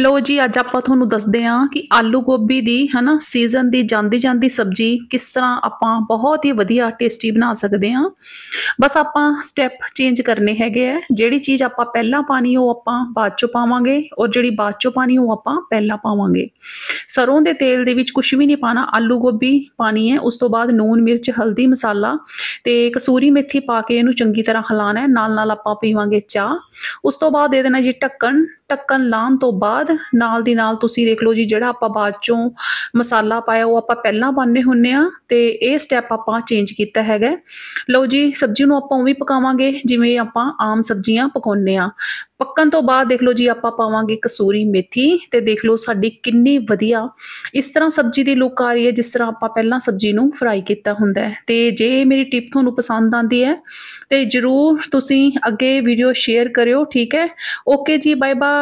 ਲੋ ਜੀ ਅੱਜ ਆਪਾਂ ਤੁਹਾਨੂੰ ਦੱਸਦੇ ਆਂ ਕਿ ਆਲੂ ਗੋਭੀ ਦੀ ਹਨਾ ਸੀਜ਼ਨ ਦੀ ਜਾਂਦੀ ਜਾਂਦੀ ਸਬਜ਼ੀ ਕਿਸ ਤਰ੍ਹਾਂ ਆਪਾਂ ਬਹੁਤ ਹੀ ਵਧੀਆ ਟੇਸਟੀ ਬਣਾ ਸਕਦੇ ਆਂ ਬਸ ਆਪਾਂ ਸਟੈਪ ਚੇਂਜ ਕਰਨੇ ਹੈਗੇ ਆ ਜਿਹੜੀ ਚੀਜ਼ ਆਪਾਂ ਪਹਿਲਾਂ ਪਾਣੀ ਉਹ ਆਪਾਂ ਬਾਅਦ ਚੋਂ ਪਾਵਾਂਗੇ ਔਰ ਜਿਹੜੀ ਬਾਅਦ ਚੋਂ ਪਾਣੀ ਉਹ ਆਪਾਂ ਪਹਿਲਾਂ ਪਾਵਾਂਗੇ ਸਰੋਂ ਦੇ ਤੇਲ ਦੇ ਵਿੱਚ ਕੁਝ ਵੀ ਨਹੀਂ ਪਾਣਾ ਆਲੂ ਗੋਭੀ ਪਾਣੀ ਹੈ ਉਸ ਤੋਂ ਬਾਅਦ ਨੂਨ ਮਿਰਚ ਹਲਦੀ ਮਸਾਲਾ ਤੇ ਕਸੂਰੀ ਮੇਥੀ ਪਾ ਕੇ ਇਹਨੂੰ ਚੰਗੀ ਤਰ੍ਹਾਂ ਹਿਲਾਣਾ ਹੈ ਨਾਲ ਨਾਲ ਆਪਾਂ ਪੀਵਾਂਗੇ ਚਾਹ ਉਸ ਤੋਂ ਬਾਅਦ ਦੇ ਦੇਣਾ ਜੀ ਢੱਕਣ ਢੱਕਣ ਲਾਉਣ ਤੋਂ ਬਾਅਦ ਬਾਅਦ ਨਾਲ ਦੀ ਨਾਲ ਤੁਸੀਂ ਦੇਖ ਲਓ ਜੀ ਜਿਹੜਾ ਆਪਾਂ ਬਾਅਦ ਚੋਂ ਮਸਾਲਾ ਪਾਇਆ ਉਹ ਆਪਾਂ ਪਹਿਲਾਂ ਪਾਣੇ ਹੁੰਨੇ ਆ ਤੇ ਇਹ ਸਟੈਪ ਆਪਾਂ ਚੇਂਜ ਕੀਤਾ ਹੈਗਾ ਲਓ ਜੀ ਸਬਜ਼ੀ ਨੂੰ ਆਪਾਂ ਉਵੇਂ ਪਕਾਵਾਂਗੇ ਜਿਵੇਂ ਆਪਾਂ ਆਮ ਸਬਜ਼ੀਆਂ ਪਕਾਉਂਦੇ ਆ ਪੱਕਣ ਤੋਂ ਬਾਅਦ ਦੇਖ ਲਓ ਜੀ ਆਪਾਂ ਪਾਵਾਂਗੇ ਕਸੂਰੀ ਮੇਥੀ ਤੇ ਦੇਖ ਲਓ ਸਾਡੀ ਕਿੰਨੀ ਵਧੀਆ ਇਸ ਤਰ੍ਹਾਂ ਸਬਜ਼ੀ ਦੀ ਲੁੱਕ ਆ ਰਹੀ ਹੈ ਜਿਸ ਤਰ੍ਹਾਂ ਆਪਾਂ ਪਹਿਲਾਂ ਸਬਜ਼ੀ ਨੂੰ ਫਰਾਈ ਕੀਤਾ ਹੁੰਦਾ ਹੈ ਤੇ ਜੇ ਮੇਰੀ ਟਿਪ ਤੁਹਾਨੂੰ ਪਸੰਦ ਆਂਦੀ ਹੈ ਤੇ ਜਰੂਰ ਤੁਸੀਂ ਅੱਗੇ ਵੀਡੀਓ ਸ਼ੇਅਰ ਕਰਿਓ ਠੀਕ ਹੈ ਓਕੇ ਜੀ ਬਾਏ ਬਾਏ